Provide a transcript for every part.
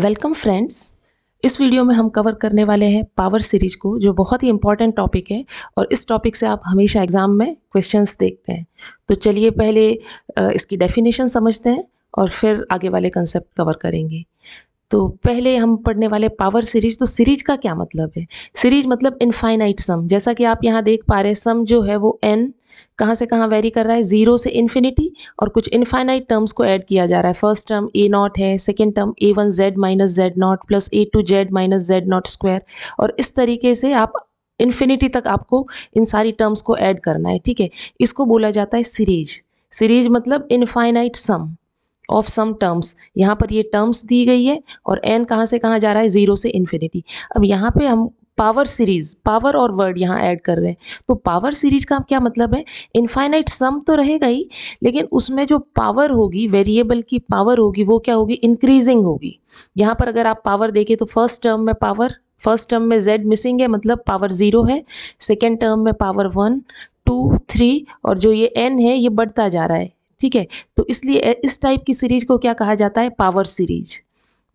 Welcome friends इस video में हम कवर करने वाले हैं पावर सीरीज को जो बहुत ही इंपॉर्टेंट टॉपिक है और इस टॉपिक से आप हमेशा एग्ज़ाम में क्वेश्चंस देखते हैं तो चलिए पहले इसकी डेफिनेशन समझते हैं और फिर आगे वाले कंसेप्ट कवर करेंगे तो पहले हम पढ़ने वाले पावर सीरीज तो सीरीज का क्या मतलब है सीरीज मतलब इनफाइनाइट सम जैसा कि आप यहाँ देख पा रहे हैं सम जो है वो एन कहाँ से कहाँ वेरी कर रहा है ज़ीरो से इन्फिनिटी और कुछ इन्फाइनाइट टर्म्स को ऐड किया जा रहा है फर्स्ट टर्म ए नॉट है second term a one z minus z naught plus a two z minus z naught square और इस तरीके से आप इन्फिनिटी तक आपको इन सारी टर्म्स को ऐड करना है ठीक है इसको बोला जाता है सीरीज सीरीज मतलब infinite sum of sum terms यहाँ पर ये टर्म्स दी गई है और एन कहाँ से कहाँ जा रहा है ज़ीरो से इन्फिनिटी अब यहाँ पे हम पावर सीरीज पावर और वर्ड यहाँ ऐड कर रहे हैं तो पावर सीरीज का क्या मतलब है इनफाइनाइट सम तो रहेगा ही लेकिन उसमें जो पावर होगी वेरिएबल की पावर होगी वो क्या होगी इंक्रीजिंग होगी यहाँ पर अगर आप पावर देखें तो फर्स्ट टर्म में पावर फर्स्ट टर्म में जेड मिसिंग है मतलब पावर ज़ीरो है सेकेंड टर्म में पावर वन टू थ्री और जो ये एन है ये बढ़ता जा रहा है ठीक है तो इसलिए इस टाइप की सीरीज को क्या कहा जाता है पावर सीरीज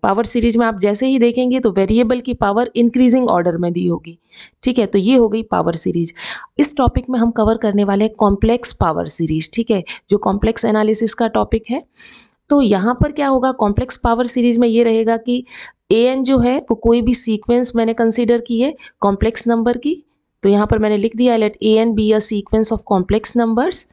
पावर सीरीज में आप जैसे ही देखेंगे तो वेरिएबल की पावर इंक्रीजिंग ऑर्डर में दी होगी ठीक है तो ये हो गई पावर सीरीज इस टॉपिक में हम कवर करने वाले हैं कॉम्प्लेक्स पावर सीरीज ठीक है जो कॉम्प्लेक्स एनालिसिस का टॉपिक है तो यहाँ पर क्या होगा कॉम्प्लेक्स पावर सीरीज में ये रहेगा कि ए एन जो है वो कोई भी सीक्वेंस मैंने कंसिडर की है कॉम्प्लेक्स नंबर की तो यहाँ पर मैंने लिख दिया let a n be a sequence of complex numbers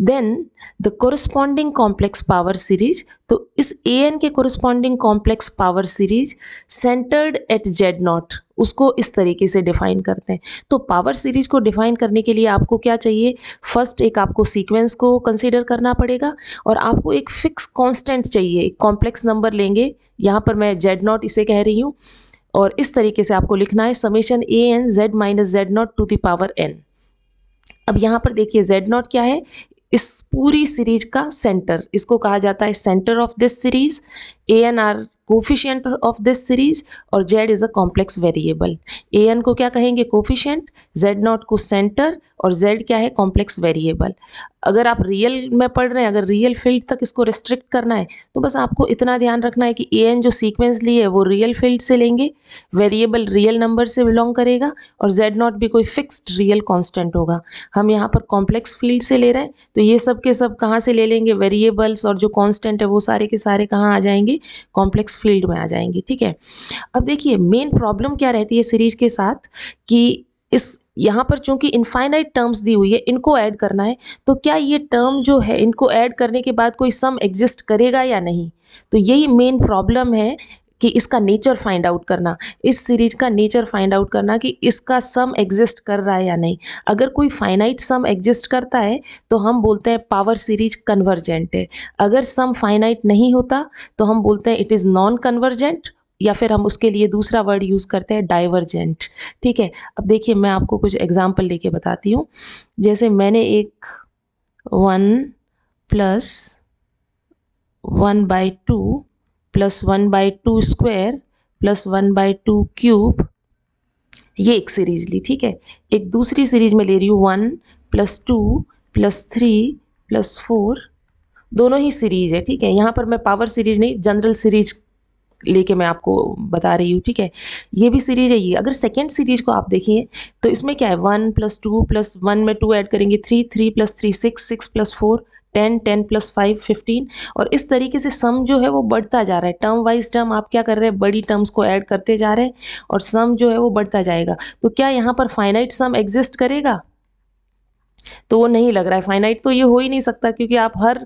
then the corresponding complex power series तो इस ए एन के corresponding complex power series centered at z naught उसको इस तरीके से डिफाइन करते हैं तो पावर सीरीज को डिफाइन करने के लिए आपको क्या चाहिए फर्स्ट एक आपको सीक्वेंस को कंसिडर करना पड़ेगा और आपको एक फिक्स कॉन्स्टेंट चाहिए एक कॉम्प्लेक्स नंबर लेंगे यहाँ पर मैं जेड नॉट इसे कह रही हूँ और इस तरीके से आपको लिखना है summation a n z minus z naught to the power n अब यहाँ पर देखिए जेड नॉट क्या है इस पूरी सीरीज का सेंटर इसको कहा जाता है center of this series a n are coefficient of this series और z is a complex variable a n को क्या कहेंगे कोफिशियंट जेड नॉट को सेंटर और जेड क्या है कॉम्प्लेक्स वेरिएबल अगर आप रियल में पढ़ रहे हैं अगर रियल फील्ड तक इसको रिस्ट्रिक्ट करना है तो बस आपको इतना ध्यान रखना है कि ए एन जो सीक्वेंस ली है वो रियल फील्ड से लेंगे वेरिएबल रियल नंबर से बिलोंग करेगा और जेड नॉट भी कोई फिक्स्ड रियल कॉन्स्टेंट होगा हम यहाँ पर कॉम्प्लेक्स फील्ड से ले रहे हैं तो ये सब के सब कहाँ से ले लेंगे वेरिएबल्स और जो कॉन्स्टेंट है वो सारे के सारे कहाँ आ जाएंगे कॉम्प्लेक्स फील्ड में आ जाएंगे ठीक है अब देखिए मेन प्रॉब्लम क्या रहती है सीरीज के साथ कि इस यहाँ पर चूंकि इनफाइनाइट टर्म्स दी हुई है इनको ऐड करना है तो क्या ये टर्म जो है इनको ऐड करने के बाद कोई सम एग्जिस्ट करेगा या नहीं तो यही मेन प्रॉब्लम है कि इसका नेचर फाइंड आउट करना इस सीरीज का नेचर फाइंड आउट करना कि इसका सम एग्जिस्ट कर रहा है या नहीं अगर कोई फाइनाइट सम एग्जिस्ट करता है तो हम बोलते हैं पावर सीरीज कन्वर्जेंट है अगर सम फाइनाइट नहीं होता तो हम बोलते हैं इट इज़ नॉन कन्वर्जेंट या फिर हम उसके लिए दूसरा वर्ड यूज़ करते हैं डाइवर्जेंट ठीक है अब देखिए मैं आपको कुछ एग्ज़ाम्पल लेके बताती हूँ जैसे मैंने एक one plus one by two plus one by two square plus one by two cube ये एक सीरीज ली ठीक है एक दूसरी सीरीज में ले रही हूँ one plus two plus three plus four दोनों ही सीरीज है ठीक है यहाँ पर मैं पावर सीरीज नहीं जनरल सीरीज लेके मैं आपको बता रही हूँ ठीक है ये भी सीरीज है ये अगर सेकेंड सीरीज को आप देखिए तो इसमें क्या है one plus two plus one में टू ऐड करेंगे three three plus three six six plus four ten ten plus five fifteen और इस तरीके से सम जो है वो बढ़ता जा रहा है टर्म वाइज टर्म आप क्या कर रहे हैं बड़ी टर्म्स को ऐड करते जा रहे हैं और सम जो है वो बढ़ता जाएगा तो क्या यहाँ पर फाइनाइट सम एग्जिस्ट करेगा तो वो नहीं लग रहा है फाइनाइट तो ये हो ही नहीं सकता क्योंकि आप हर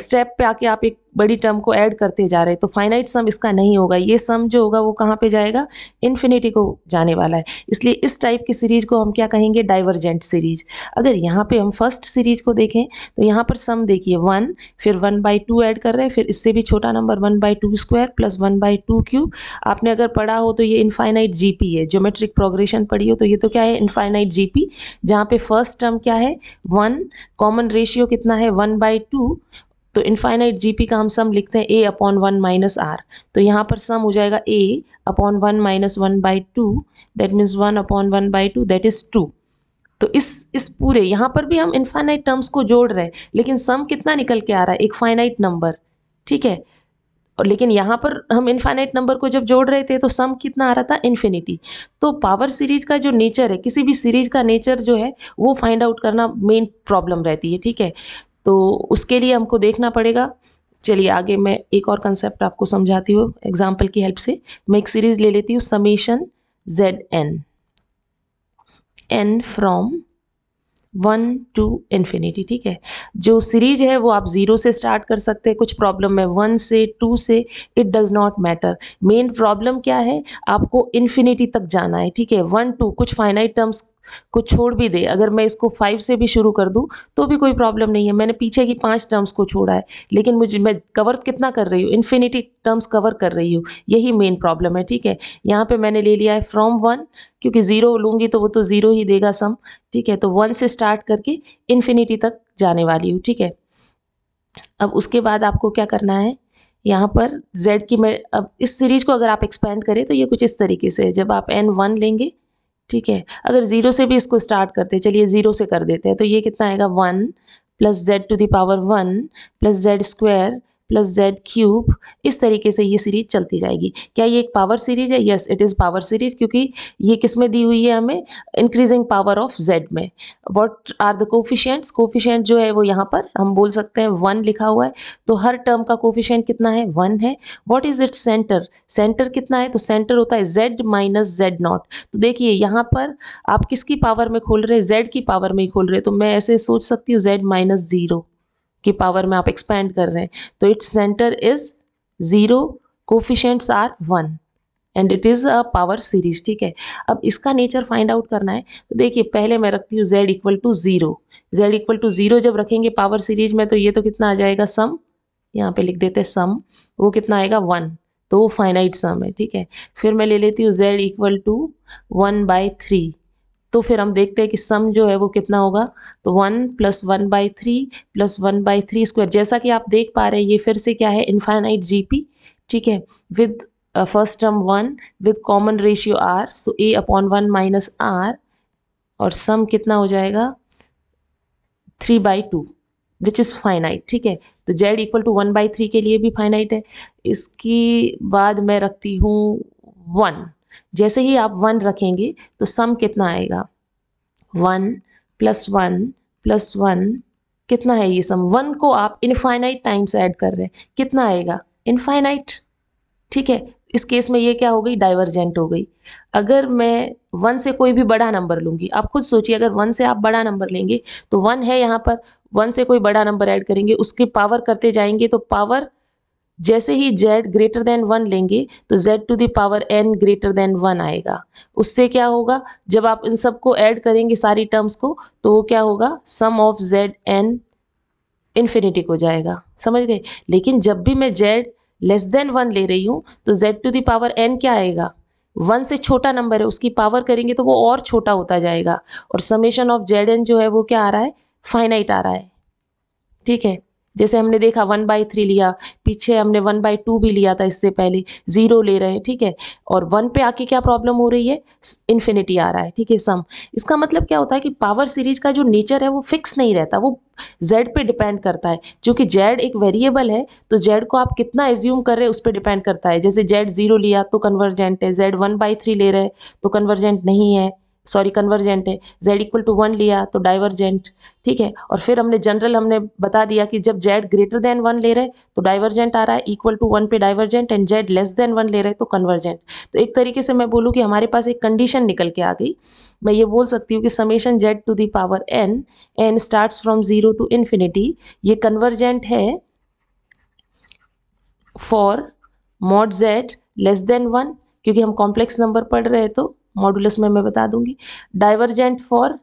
स्टेप पे आके आप एक बड़ी टर्म को ऐड करते जा रहे हैं तो फाइनाइट सम इसका नहीं होगा ये सम जो होगा वो कहाँ पे जाएगा इन्फिनिटी को जाने वाला है इसलिए इस टाइप की सीरीज को हम क्या कहेंगे डाइवर्जेंट सीरीज अगर यहाँ पे हम फर्स्ट सीरीज को देखें तो यहाँ पर सम देखिए वन फिर वन बाई टू ऐड कर रहे हैं फिर इससे भी छोटा number one by two square plus one by two cube आपने अगर पढ़ा हो तो ये इनफाइनाइट पी है ज्योमेट्रिक प्रोग्रेशन पढ़ी हो तो ये तो क्या है इनफाइनाइट पी जहाँ पे फर्स्ट टर्म क्या है वन कॉमन रेशियो कितना है वन बाई टू तो इनफाइनाइट जी का हम सम लिखते हैं a upon one minus r तो यहाँ पर सम हो जाएगा a upon one minus one by two that means one upon one by two that is two तो इस इस पूरे यहाँ पर भी हम इनफाइनाइट टर्म्स को जोड़ रहे हैं लेकिन सम कितना निकल के आ रहा है एक फाइनाइट नंबर ठीक है और लेकिन यहाँ पर हम इनफाइनाइट नंबर को जब जोड़ रहे थे तो सम कितना आ रहा था इन्फिनिटी तो पावर सीरीज का जो नेचर है किसी भी सीरीज का नेचर जो है वो फाइंड आउट करना मेन प्रॉब्लम रहती है ठीक है तो उसके लिए हमको देखना पड़ेगा चलिए आगे मैं एक और कंसेप्ट आपको समझाती हूँ एग्जाम्पल की हेल्प से मैं एक सीरीज ले लेती हूँ summation z n n from one to infinity ठीक है जो सीरीज है वो आप ज़ीरो से स्टार्ट कर सकते हैं कुछ प्रॉब्लम है वन से टू से it does not matter main problem क्या है आपको इन्फिनिटी तक जाना है ठीक है वन टू कुछ फाइनाइट टर्म्स को छोड़ भी दे अगर मैं इसको फाइव से भी शुरू कर दूँ तो भी कोई प्रॉब्लम नहीं है मैंने पीछे की पांच टर्म्स को छोड़ा है लेकिन मुझे मैं कवर कितना कर रही हूँ इन्फिनिटी टर्म्स कवर कर रही हूँ यही मेन प्रॉब्लम है ठीक है यहाँ पे मैंने ले लिया है फ्रॉम वन क्योंकि ज़ीरो लूँगी तो वो तो ज़ीरो ही देगा सम ठीक है तो वन से स्टार्ट करके इन्फिनिटी तक जाने वाली हूँ ठीक है अब उसके बाद आपको क्या करना है यहाँ पर z की मैं अब इस सीरीज को अगर आप एक्सपेंड करें तो ये कुछ इस तरीके से है जब आप n वन लेंगे ठीक है अगर ज़ीरो से भी इसको स्टार्ट करते हैं चलिए ज़ीरो से कर देते हैं तो ये कितना आएगा one plus z to the power one plus z square plus z cube इस तरीके से ये सीरीज चलती जाएगी क्या ये एक पावर सीरीज है yes it is power series क्योंकि ये किस में दी हुई है हमें इंक्रीजिंग पावर ऑफ जेड में what are the coefficients coefficient जो है वो यहाँ पर हम बोल सकते हैं वन लिखा हुआ है तो हर टर्म का कोफिशेंट कितना है वन है what is it center centre कितना है तो सेंटर होता है जेड माइनस जेड नॉट तो देखिए यहाँ पर आप किसकी पावर में खोल रहे हैं जेड की पावर में ही खोल रहे तो मैं ऐसे सोच सकती हूँ जेड माइनस ज़ीरो की पावर में आप एक्सपेंड कर रहे हैं तो it's center is zero coefficients are one and it is a power series ठीक है अब इसका नेचर फाइंड आउट करना है तो देखिए पहले मैं रखती हूँ z equal to zero z equal to zero जब रखेंगे पावर सीरीज में तो ये तो कितना आ जाएगा सम यहाँ पे लिख देते हैं सम वो कितना आएगा वन तो वो फाइनाइट सम है ठीक है फिर मैं ले लेती हूँ z equal to one by three तो फिर हम देखते हैं कि सम जो है वो कितना होगा तो one plus one by three plus one by three square जैसा कि आप देख पा रहे हैं ये फिर से क्या है इन्फाइनाइट जीपी ठीक है with first term one with common ratio r so a upon one minus r और सम कितना हो जाएगा three by two which is finite ठीक है तो z equal to one by three के लिए भी फाइनाइट है इसकी बाद मैं रखती हूँ वन जैसे ही आप वन रखेंगे तो सम कितना आएगा one plus one plus one कितना है ये सम वन को आप इनफाइनाइट टाइम्स ऐड कर रहे हैं कितना आएगा इनफाइनाइट ठीक है इस केस में ये क्या हो गई डाइवर्जेंट हो गई अगर मैं वन से कोई भी बड़ा नंबर लूंगी आप खुद सोचिए अगर वन से आप बड़ा नंबर लेंगे तो वन है यहाँ पर वन से कोई बड़ा नंबर ऐड करेंगे उसकी पावर करते जाएंगे तो पावर जैसे ही z ग्रेटर देन वन लेंगे तो z to the power n greater than one आएगा उससे क्या होगा जब आप इन सबको ऐड करेंगे सारी टर्म्स को तो वो क्या होगा sum of z n infinity को जाएगा समझ गए लेकिन जब भी मैं z लेस देन वन ले रही हूँ तो z टू दावर n क्या आएगा वन से छोटा नंबर है उसकी पावर करेंगे तो वो और छोटा होता जाएगा और समेशन ऑफ जेड एन जो है वो क्या आ रहा है फाइनाइट आ रहा है ठीक है जैसे हमने देखा वन बाई थ्री लिया पीछे हमने वन बाई टू भी लिया था इससे पहले ज़ीरो ले रहे हैं ठीक है और वन पे आके क्या प्रॉब्लम हो रही है इन्फिनिटी आ रहा है ठीक है सम इसका मतलब क्या होता है कि पावर सीरीज का जो नेचर है वो फिक्स नहीं रहता वो जेड पे डिपेंड करता है क्योंकि जेड एक वेरिएबल है तो जेड को आप कितना एज्यूम कर रहे हैं उस पर डिपेंड करता है जैसे जेड जीरो लिया तो कन्वर्जेंट है जेड वन बाई थ्री ले रहे हैं तो कन्वर्जेंट नहीं है सॉरी कन्वर्जेंट है जेड इक्वल टू वन लिया तो डाइवर्जेंट ठीक है और फिर हमने जनरल हमने बता दिया कि जब जेड ग्रेटर देन वन ले रहे तो डाइवर्जेंट आ रहा है इक्वल टू वन पे divergent and z less than one ले रहे तो कन्वर्जेंट तो एक तरीके से मैं बोलूँ कि हमारे पास एक कंडीशन निकल के आ गई मैं ये बोल सकती हूँ कि summation z to the power n n start from zero to infinity ये कन्वर्जेंट है for mod z less than one क्योंकि हम कॉम्प्लेक्स नंबर पढ़ रहे तो मॉडुलस में मैं बता दूंगी divergent for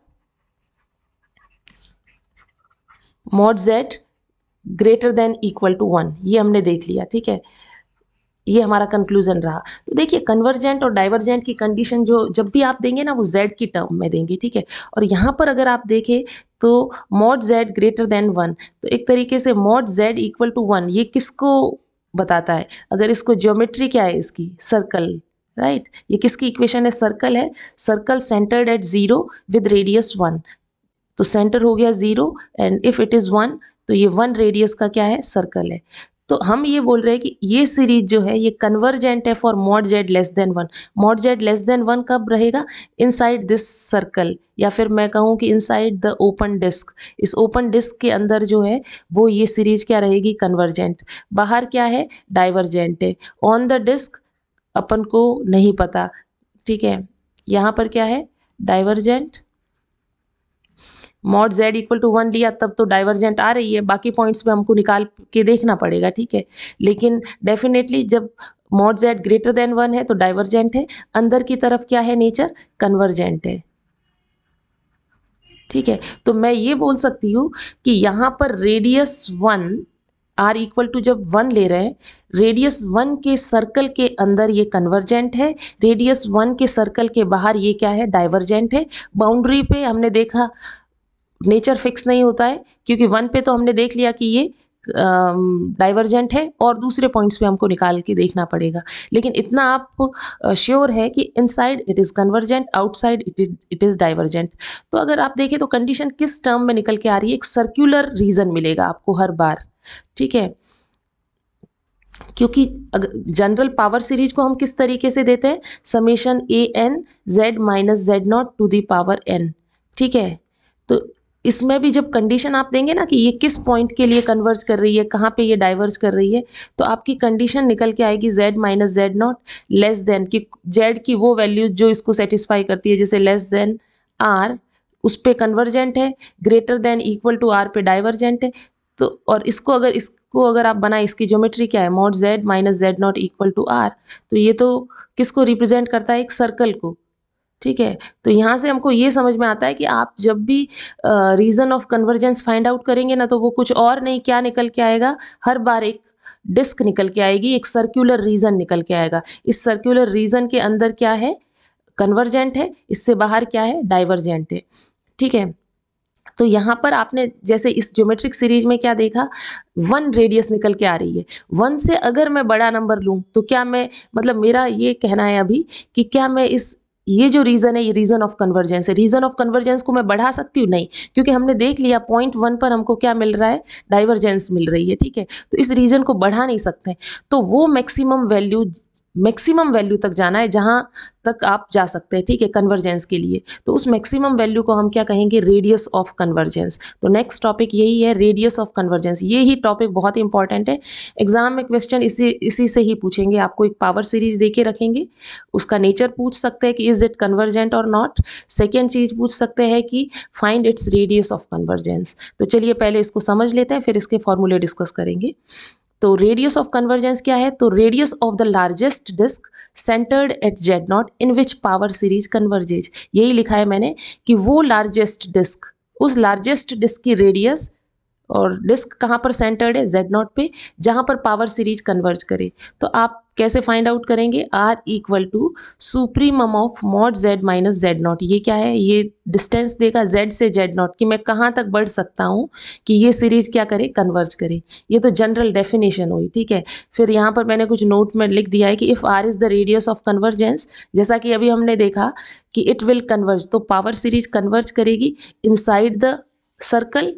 mod z greater than equal to one ये हमने देख लिया ठीक है ये हमारा कंक्लूजन रहा तो देखिए कन्वर्जेंट और डाइवर्जेंट की कंडीशन जो जब भी आप देंगे ना वो जेड की टर्म में देंगे ठीक है और यहाँ पर अगर आप देखें तो mod z greater than one तो एक तरीके से mod z equal to one ये किसको बताता है अगर इसको ज्योमेट्री क्या है इसकी सर्कल राइट right? ये किसकी इक्वेशन है सर्कल है circle centered at zero with radius one तो सेंटर हो गया zero and if it is one तो ये वन रेडियस का क्या है सर्कल है तो हम ये बोल रहे हैं कि ये सीरीज जो है ये कन्वर्जेंट है for mod z less than one mod z less than one कब रहेगा इनसाइड दिस सर्कल या फिर मैं कहूँ कि इनसाइड द ओपन डिस्क इस ओपन डिस्क के अंदर जो है वो ये सीरीज क्या रहेगी कन्वर्जेंट बाहर क्या है डाइवर्जेंट है ऑन द डिस्क अपन को नहीं पता ठीक है यहाँ पर क्या है divergent mod z equal to one लिया तब तो डाइवर्जेंट आ रही है बाकी पॉइंट्स पे हमको निकाल के देखना पड़ेगा ठीक है लेकिन डेफिनेटली जब mod z greater than one है तो डाइवर्जेंट है अंदर की तरफ क्या है नेचर कन्वर्जेंट है ठीक है तो मैं ये बोल सकती हूँ कि यहाँ पर radius one r equal to जब वन ले रहे हैं रेडियस वन के सर्कल के अंदर ये कन्वर्जेंट है रेडियस वन के सर्कल के बाहर ये क्या है डाइवर्जेंट है बाउंड्री पे हमने देखा नेचर फिक्स नहीं होता है क्योंकि वन पे तो हमने देख लिया कि ये डाइवर्जेंट है और दूसरे पॉइंट्स पे हमको निकाल के देखना पड़ेगा लेकिन इतना आप श्योर है कि inside it is convergent outside it it is divergent तो अगर आप देखें तो कंडीशन किस टर्म में निकल के आ रही है एक सर्क्यूलर रीज़न मिलेगा आपको हर बार ठीक है क्योंकि जनरल पावर सीरीज को हम किस तरीके से देते हैं summation a n z minus z naught to the power n ठीक है तो इसमें भी जब कंडीशन आप देंगे ना कि ये किस पॉइंट के लिए कन्वर्ज कर रही है कहाँ पे ये डाइवर्ज कर रही है तो आपकी कंडीशन निकल के आएगी z minus z naught less than कि z की वो वैल्यूज जो इसको सेटिस्फाई करती है जैसे लेस देन r उस पर कन्वर्जेंट है greater than equal to r पे डाइवर्जेंट है तो और इसको अगर इसको अगर आप बनाए इसकी ज्योमेट्री क्या है mod z minus z naught equal to r तो ये तो किसको रिप्रेजेंट करता है एक सर्कल को ठीक है तो यहाँ से हमको ये समझ में आता है कि आप जब भी region of convergence find out करेंगे ना तो वो कुछ और नहीं क्या निकल के आएगा हर बार एक डिस्क निकल के आएगी एक सर्कुलर रीज़न निकल के आएगा इस सर्क्यूलर रीज़न के अंदर क्या है कन्वर्जेंट है इससे बाहर क्या है डाइवर्जेंट है ठीक है तो यहाँ पर आपने जैसे इस ज्योमेट्रिक सीरीज में क्या देखा वन रेडियस निकल के आ रही है वन से अगर मैं बड़ा नंबर लूँ तो क्या मैं मतलब मेरा ये कहना है अभी कि क्या मैं इस ये जो रीज़न है ये रीज़न ऑफ कन्वर्जेंस है रीज़न ऑफ कन्वर्जेंस को मैं बढ़ा सकती हूँ नहीं क्योंकि हमने देख लिया पॉइंट वन पर हमको क्या मिल रहा है डाइवर्जेंस मिल रही है ठीक है तो इस रीज़न को बढ़ा नहीं सकते तो वो मैक्सिमम वैल्यू मैक्सिमम वैल्यू तक जाना है जहाँ तक आप जा सकते हैं ठीक है कन्वर्जेंस के लिए तो उस मैक्सिमम वैल्यू को हम क्या कहेंगे रेडियस ऑफ कन्वर्जेंस तो नेक्स्ट टॉपिक यही है रेडियस ऑफ कन्वर्जेंस ये ही टॉपिक बहुत इंपॉर्टेंट है एग्जाम में क्वेश्चन इसी इसी से ही पूछेंगे आपको एक पावर सीरीज दे के रखेंगे उसका नेचर पूछ सकते हैं कि इज़ इट कन्वर्जेंट और नॉट सेकेंड चीज़ पूछ सकते हैं कि find its radius of convergence तो चलिए पहले इसको समझ लेते हैं फिर इसके फॉर्मूले डिस्कस करेंगे तो रेडियस ऑफ कन्वर्जेंस क्या है तो radius of the largest disc centered at z naught in which power series converges यही लिखा है मैंने कि वो लार्जेस्ट डिस्क उस लार्जेस्ट डिस्क की रेडियस और डिस्क कहाँ पर सेंटर्ड है जेड नॉट पे जहाँ पर पावर सीरीज कन्वर्ज करे तो आप कैसे फाइंड आउट करेंगे r equal to supreme of mod z minus z naught ये क्या है ये डिस्टेंस देगा जेड से जेड नॉट कि मैं कहाँ तक बढ़ सकता हूँ कि ये सीरीज क्या करे कन्वर्ज करे ये तो जनरल डेफिनेशन हुई ठीक है फिर यहाँ पर मैंने कुछ नोट में लिख दिया है कि if r is the radius of convergence जैसा कि अभी हमने देखा कि इट विल कन्वर्ज तो पावर सीरीज कन्वर्ज करेगी इनसाइड द सर्कल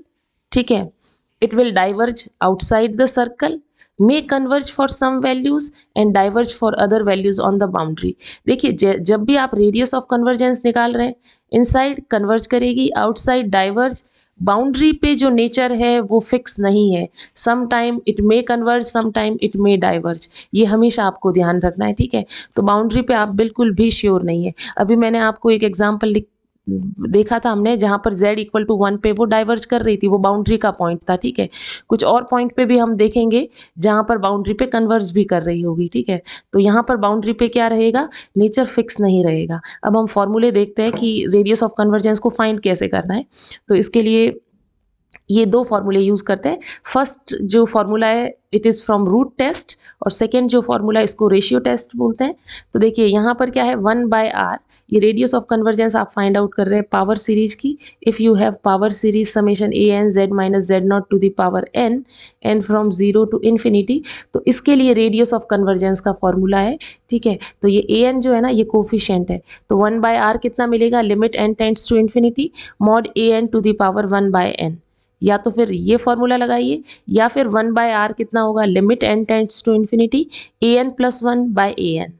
ठीक है It will diverge outside the circle may converge for some values and diverge for other values on the boundary देखिए जब भी आप रेडियस ऑफ कन्वर्जेंस निकाल रहे हैं इनसाइड कन्वर्ज करेगी आउटसाइड डाइवर्ज बाउंड्री पे जो नेचर है वो फिक्स नहीं है some time it may converge some time it may diverge ये हमेशा आपको ध्यान रखना है ठीक है तो बाउंड्री पे आप बिल्कुल भी श्योर नहीं है अभी मैंने आपको एक एग्जाम्पल लिख देखा था हमने जहाँ पर z इक्वल टू वन पे वो डाइवर्ज कर रही थी वो बाउंड्री का पॉइंट था ठीक है कुछ और पॉइंट पे भी हम देखेंगे जहाँ पर बाउंड्री पे कन्वर्ज भी कर रही होगी ठीक है तो यहाँ पर बाउंड्री पे क्या रहेगा नेचर फिक्स नहीं रहेगा अब हम फॉर्मूले देखते हैं कि रेडियस ऑफ कन्वर्जेंस को फाइंड कैसे करना है तो इसके लिए ये दो फार्मूले यूज़ करते हैं फर्स्ट जो फार्मूला है it is from root test और सेकेंड जो फार्मूला इसको रेशियो टेस्ट बोलते हैं तो देखिए यहाँ पर क्या है वन बाय आर ये रेडियस ऑफ कन्वर्जेंस आप फाइंड आउट कर रहे हैं पावर सीरीज की if you have power series summation a n z minus z naught to the power n n from zero to infinity तो इसके लिए रेडियस ऑफ कन्वर्जेंस का फार्मूला है ठीक है तो ये ए एन जो है ना ये कोफिशेंट है तो वन बाय आर कितना मिलेगा limit n tends to infinity mod a n to the power one by n या तो फिर ये फॉर्मूला लगाइए या फिर वन बाय आर कितना होगा limit n tends to infinity a n plus one by a n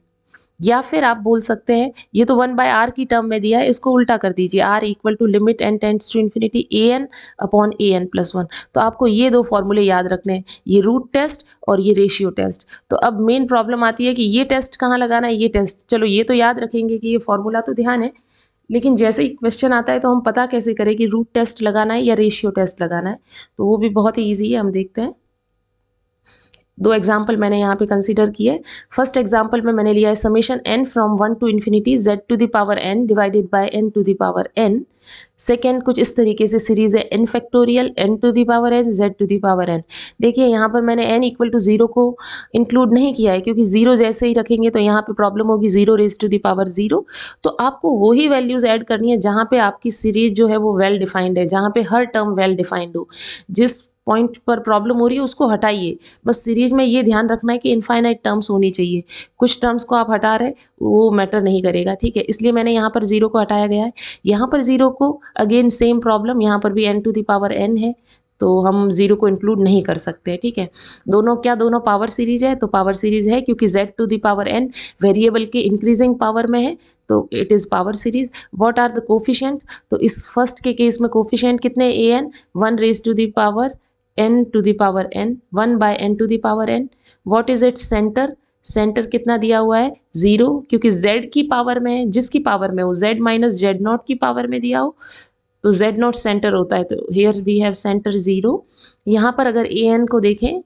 या फिर आप बोल सकते हैं ये तो वन बाय आर की टर्म में दिया है इसको उल्टा कर दीजिए r equal to limit n tends to infinity a n upon a n plus one तो आपको ये दो फॉर्मूले याद रखने हैं ये रूट टेस्ट और ये रेशियो टेस्ट तो अब मेन प्रॉब्लम आती है कि ये टेस्ट कहाँ लगाना है ये टेस्ट चलो ये तो याद रखेंगे कि ये फॉर्मूला तो ध्यान है लेकिन जैसे ही क्वेश्चन आता है तो हम पता कैसे करें कि रूट टेस्ट लगाना है या रेशियो टेस्ट लगाना है तो वो भी बहुत ही ईजी है हम देखते हैं दो एग्जाम्पल मैंने यहाँ पे कंसिडर किए फर्स्ट एग्जाम्पल में मैंने लिया है summation n from one to infinity z to the power n divided by n to power n second कुछ इस तरीके से सीरीज है n factorial n to the power n z to the power n देखिए यहाँ पर मैंने एन इक्वल टू जीरो को इंक्लूड नहीं किया है क्योंकि जीरो जैसे ही रखेंगे तो यहाँ पर प्रॉब्लम होगी zero raise to power zero तो आपको वही वैल्यूज ऐड करनी है जहाँ पे आपकी सीरीज जो है वो वेल well डिफाइंड है जहाँ पे हर टर्म वेल well डिफाइंड हो जिस पॉइंट पर प्रॉब्लम हो रही है उसको हटाइए बस सीरीज में ये ध्यान रखना है कि इनफाइनाइट टर्म्स होनी चाहिए कुछ टर्म्स को आप हटा रहे वो मैटर नहीं करेगा ठीक है इसलिए मैंने यहाँ पर ज़ीरो को हटाया गया है यहाँ पर ज़ीरो को अगेन सेम प्रॉब्लम यहाँ पर भी एन टू दावर एन है तो हम ज़ीरो को इंक्लूड नहीं कर सकते हैं ठीक है दोनों क्या दोनों पावर सीरीज है तो पावर सीरीज है क्योंकि z to the power n variable के इंक्रीजिंग पावर में है तो it is power series what are the coefficient तो इस फर्स्ट के केस में कोफिशियंट कितने a n one raise to the power n to the power n one by n to the power n what is its centre centre कितना दिया हुआ है zero क्योंकि जेड की पावर में है जिसकी पावर में हो जेड माइनस जेड नॉट की पावर में दिया हो तो जेड नॉट सेंटर होता है तो here we have centre zero यहाँ पर अगर ए एन को देखें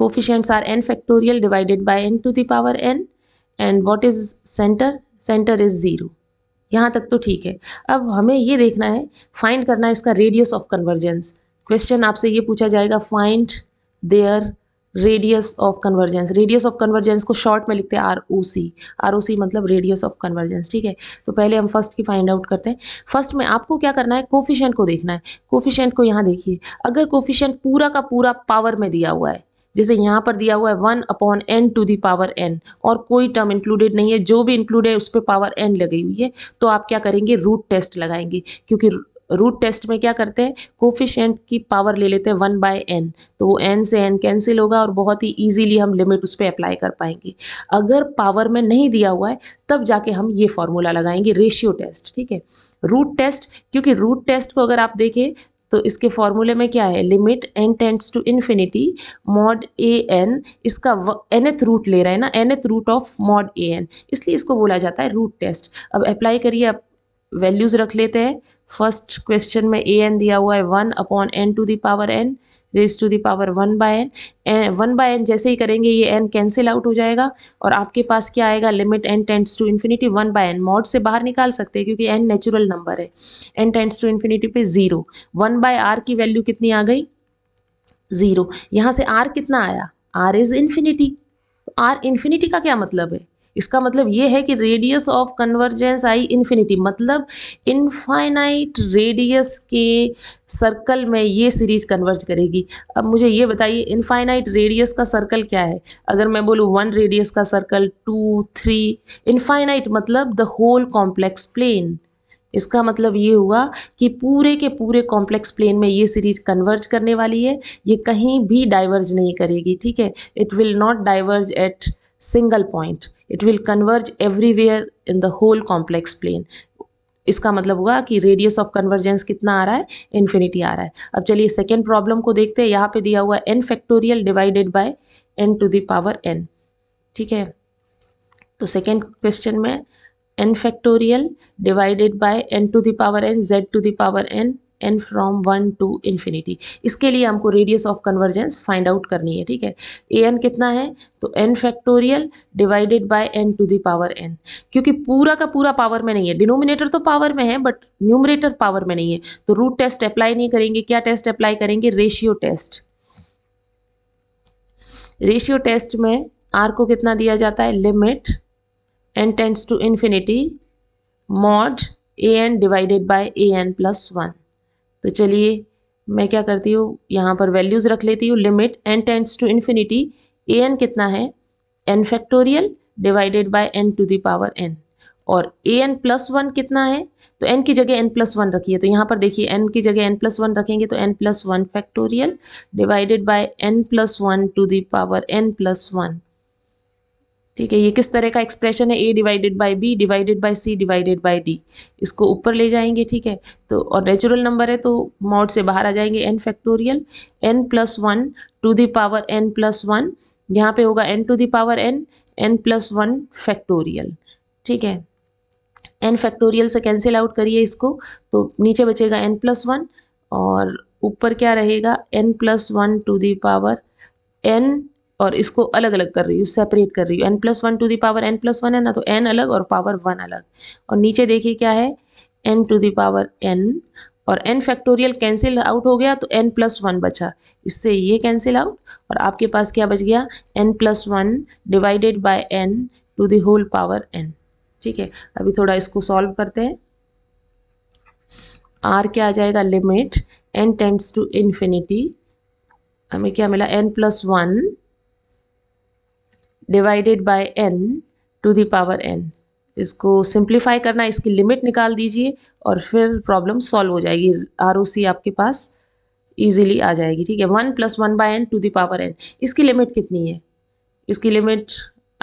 coefficients are n factorial divided by n to the power n and what is centre centre is zero यहाँ तक तो ठीक है अब हमें ये देखना है फाइंड करना है इसका रेडियस ऑफ कन्वर्जेंस क्वेश्चन आपसे ये पूछा जाएगा find their radius of convergence radius of convergence को शॉर्ट में लिखते हैं are O C R O सी मतलब रेडियस ऑफ कन्वर्जेंस ठीक है तो पहले हम फर्स्ट की फाइंड आउट करते हैं फर्स्ट में आपको क्या करना है कोफिशेंट को देखना है कोफिशेंट को यहाँ देखिए अगर कोफिशेंट पूरा का पूरा पावर में दिया हुआ है जैसे यहाँ पर दिया हुआ है one upon n to the power n और कोई टर्म इंक्लूडेड नहीं है जो भी इंक्लूड है उस पर पावर एन लगी हुई है तो आप क्या करेंगे रूट टेस्ट लगाएंगे क्योंकि रूट टेस्ट में क्या करते हैं कोफिशेंट की पावर ले लेते हैं वन बाय एन तो वो एन से एन कैंसिल होगा और बहुत ही ईजिली हम लिमिट उस पर अप्लाई कर पाएंगे अगर पावर में नहीं दिया हुआ है तब जाके हम ये फॉर्मूला लगाएंगे रेशियो टेस्ट ठीक है रूट टेस्ट क्योंकि रूट टेस्ट को अगर आप देखें तो इसके फॉर्मूले में क्या है limit n tends to infinity mod a n इसका एनथ रूट ले रहा है ना nth root of mod a n इसलिए इसको बोला जाता है रूट टेस्ट अब अप्लाई करिए अब वैल्यूज़ रख लेते हैं फर्स्ट क्वेश्चन में ए एन दिया हुआ है one upon n to the power n raise to the power one by n one by n जैसे ही करेंगे ये एन कैंसिल आउट हो जाएगा और आपके पास क्या आएगा limit n tends to infinity one by n mod से बाहर निकाल सकते हैं क्योंकि एन नेचुरल नंबर है एन टेंस टू इन्फिनिटी पे ज़ीरो वन बाय आर की वैल्यू कितनी आ गई ज़ीरो यहाँ से आर कितना आया r is infinity r infinity का क्या मतलब है इसका मतलब ये है कि radius of convergence I infinity मतलब इनफाइनाइट रेडियस के सर्कल में ये सीरीज कन्वर्ज करेगी अब मुझे ये बताइए इनफाइनाइट रेडियस का सर्कल क्या है अगर मैं बोलूँ वन रेडियस का सर्कल टू थ्री इनफाइनाइट मतलब द होल कॉम्प्लेक्स प्लेन इसका मतलब ये हुआ कि पूरे के पूरे कॉम्प्लेक्स प्लेन में ये सीरीज कन्वर्ज करने वाली है ये कहीं भी डाइवर्ज नहीं करेगी ठीक है it will not diverge at single point it will converge everywhere in the whole complex plane इसका मतलब हुआ कि रेडियस ऑफ कन्वर्जेंस कितना आ रहा है इन्फिनिटी आ रहा है अब चलिए सेकेंड प्रॉब्लम को देखते हैं यहाँ पे दिया हुआ n factorial divided by n to the power n ठीक है तो सेकेंड क्वेश्चन में n factorial divided by n to the power n z to the power n n from one to infinity इसके लिए हमको radius of convergence find out करनी है ठीक है ए एन कितना है तो n factorial divided by n to the power n क्योंकि पूरा का पूरा पावर में नहीं है डिनोमिनेटर तो पावर में है बट न्यूमरेटर पावर में नहीं है तो रूट टेस्ट अप्लाई नहीं करेंगे क्या टेस्ट अप्लाई करेंगे रेशियो टेस्ट रेशियो टेस्ट में आर को कितना दिया जाता है limit n tends to infinity mod a n divided by a n plus one तो चलिए मैं क्या करती हूँ यहाँ पर वैल्यूज़ रख लेती हूँ limit n tends to infinity a n कितना है n factorial divided by n to the power n और ए एन प्लस वन कितना है तो एन की जगह एन प्लस वन रखिए तो यहाँ पर देखिए एन की जगह एन प्लस वन रखेंगे तो n plus one factorial divided by n plus one to the power n plus one ठीक है ये किस तरह का एक्सप्रेशन है a divided by b divided by c divided by d इसको ऊपर ले जाएंगे ठीक है तो और नेचुरल नंबर है तो मॉड से बाहर आ जाएंगे n factorial n plus one to the power n plus one यहाँ पे होगा n to the power n n plus one factorial ठीक है एन फैक्टोरियल से कैंसिल आउट करिए इसको तो नीचे बचेगा एन प्लस वन और ऊपर क्या रहेगा n plus one to the power n और इसको अलग अलग कर रही हूँ सेपरेट कर रही हूँ n plus one to the power n plus one है ना तो एन अलग और पावर वन अलग और नीचे देखिए क्या है एन टू दावर एन और एन फैक्टोरियल कैंसिल आउट हो गया तो एन प्लस वन बचा इससे ये कैंसिल आउट और आपके पास क्या बच गया n plus one divided by n to the whole power n ठीक है अभी थोड़ा इसको सॉल्व करते हैं आर क्या आ जाएगा limit n tends to infinity हमें क्या मिला n plus one divided by n to the power n इसको सिंप्लीफाई करना इसकी लिमिट निकाल दीजिए और फिर प्रॉब्लम सॉल्व हो जाएगी आर आपके पास ईजिली आ जाएगी ठीक है one plus one by n to the power n इसकी लिमिट कितनी है इसकी लिमिट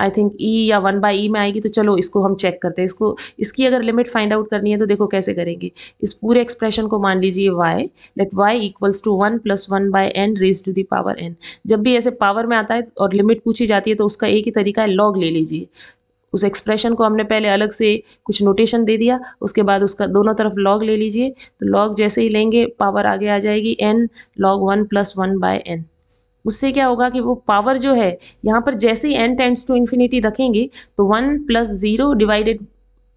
आई थिंक ई या वन बाई ई में आएगी तो चलो इसको हम चेक करते हैं इसको इसकी अगर लिमिट फाइंड आउट करनी है तो देखो कैसे करेंगे इस पूरे एक्सप्रेशन को मान लीजिए y let y equals to one plus one by n raise to the power n जब भी ऐसे पावर में आता है और लिमिट पूछी जाती है तो उसका एक ही तरीका है लॉग ले लीजिए उस एक्सप्रेशन को हमने पहले अलग से कुछ नोटेशन दे दिया उसके बाद उसका दोनों तरफ लॉग ले लीजिए तो लॉग जैसे ही लेंगे पावर आगे आ जाएगी n log one plus one by n उससे क्या होगा कि वो पावर जो है यहाँ पर जैसे ही एन टेंड्स टू इन्फिनिटी रखेंगे तो वन प्लस ज़ीरो डिवाइडेड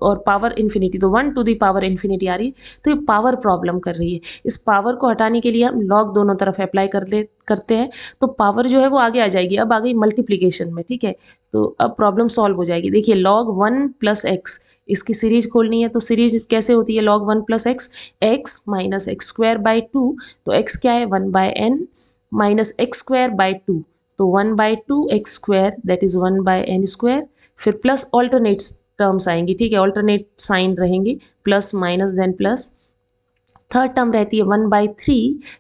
और पावर इन्फिनिटी तो one to the power infinity आ रही है तो ये पावर प्रॉब्लम कर रही है इस पावर को हटाने के लिए हम लॉग दोनों तरफ अप्लाई कर ले करते हैं तो पावर जो है वो आगे आ जाएगी अब आ गई मल्टीप्लीकेशन में ठीक है तो अब प्रॉब्लम सॉल्व हो जाएगी देखिए लॉग वन प्लस एक्स इसकी सीरीज खोलनी है तो सीरीज कैसे होती है log one plus x x minus x square by two तो एक्स क्या है one by n minus x square by two तो one by two x square that is one by n square फिर plus alternate terms आएंगी ठीक है alternate sign रहेंगे plus minus then plus third term रहती है one bye three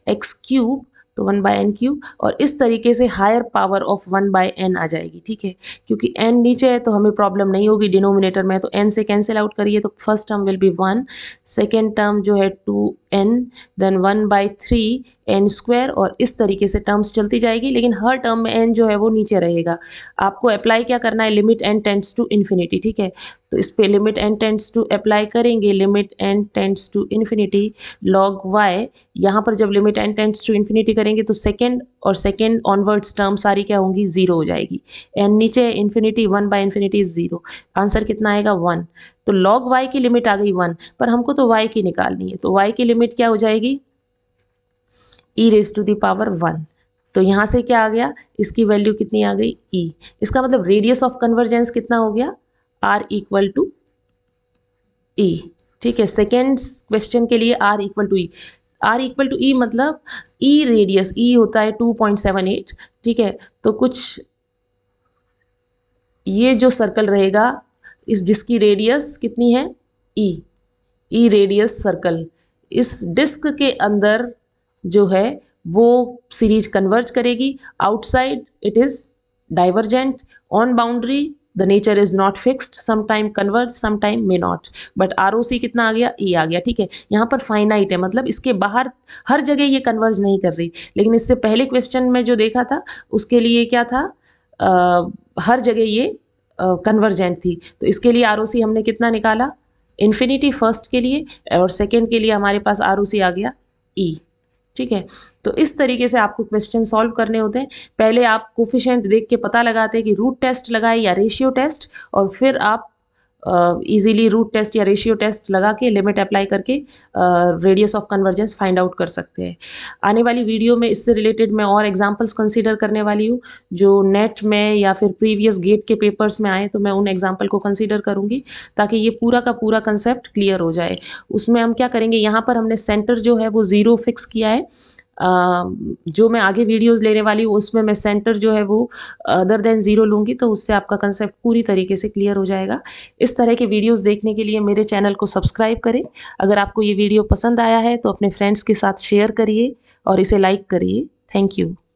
x cube तो one by n cube और इस तरीके से higher power of one by n आ जाएगी ठीक है क्योंकि एन नीचे है तो हमें प्रॉब्लम नहीं होगी डिनोमिनेटर में तो एन से कैंसिल आउट करिए तो first term will be one second term जो है two n then one by three n square और इस तरीके से टर्म्स चलती जाएगी लेकिन हर टर्म में एन जो है वो नीचे रहेगा आपको अप्लाई क्या करना है limit n tends to infinity ठीक है तो इस पर limit n tends to apply करेंगे limit n tends to infinity log y यहाँ पर जब limit n tends to infinity करेंगे तो सेकेंड और सेकेंड ऑनवर्ड्स टर्म सारी क्या होंगी ज़ीरो हो जाएगी एन नीचे infinity one by infinity is zero answer कितना आएगा वन तो लॉग वाई की लिमिट आ गई वन पर हमको तो वाई की निकालनी है तो वाई की लिमिट क्या हो जाएगी e raise to the power one तो यहाँ से क्या आ गया इसकी वैल्यू कितनी आ गई ई e. इसका मतलब रेडियस ऑफ कन्वर्जेंस कितना हो गया आर इक्वल टू ई ठीक है सेकेंड क्वेश्चन के लिए r equal to e r equal to e मतलब ई रेडियस ई होता है टू पॉइंट सेवन एट ठीक है तो कुछ ये जो सर्कल रहेगा इस जिसकी रेडियस कितनी है ई ई रेडियस सर्कल इस डिस्क के अंदर जो है वो सीरीज कन्वर्ज करेगी outside it is divergent on boundary the nature is not fixed sometime convert sometime may not but R O C कितना आ गया ई e आ गया ठीक है यहाँ पर फाइनाइट है मतलब इसके बाहर हर जगह ये कन्वर्ज नहीं कर रही लेकिन इससे पहले क्वेश्चन में जो देखा था उसके लिए क्या था आ, हर जगह ये कन्वर्जेंट थी तो इसके लिए आर ओ सी हमने कितना निकाला इन्फिनिटी फर्स्ट के लिए और सेकेंड के लिए हमारे पास आर ओ सी आ गया ई e. ठीक है तो इस तरीके से आपको क्वेश्चन सॉल्व करने होते हैं पहले आप कोफिशेंट देख के पता लगाते हैं कि रूट टेस्ट लगाए या रेशियो टेस्ट और फिर आप इजीली रूट टेस्ट या रेशियो टेस्ट लगा के लिमिट अप्लाई करके radius of convergence find out कर सकते हैं आने वाली वीडियो में इससे रिलेटेड मैं और एग्जांपल्स कंसीडर करने वाली हूँ जो नेट में या फिर प्रीवियस गेट के पेपर्स में आए तो मैं उन एग्जाम्पल को कंसिडर करूँगी ताकि ये पूरा का पूरा कंसेप्ट क्लियर हो जाए उसमें हम क्या करेंगे यहाँ पर हमने सेंटर जो है वो ज़ीरो फिक्स किया है जो मैं आगे वीडियोस लेने वाली हूँ उसमें मैं सेंटर जो है वो अदर देन ज़ीरो लूँगी तो उससे आपका कंसेप्ट पूरी तरीके से क्लियर हो जाएगा इस तरह के वीडियोस देखने के लिए मेरे चैनल को सब्सक्राइब करें अगर आपको ये वीडियो पसंद आया है तो अपने फ्रेंड्स के साथ शेयर करिए और इसे लाइक करिए थैंक यू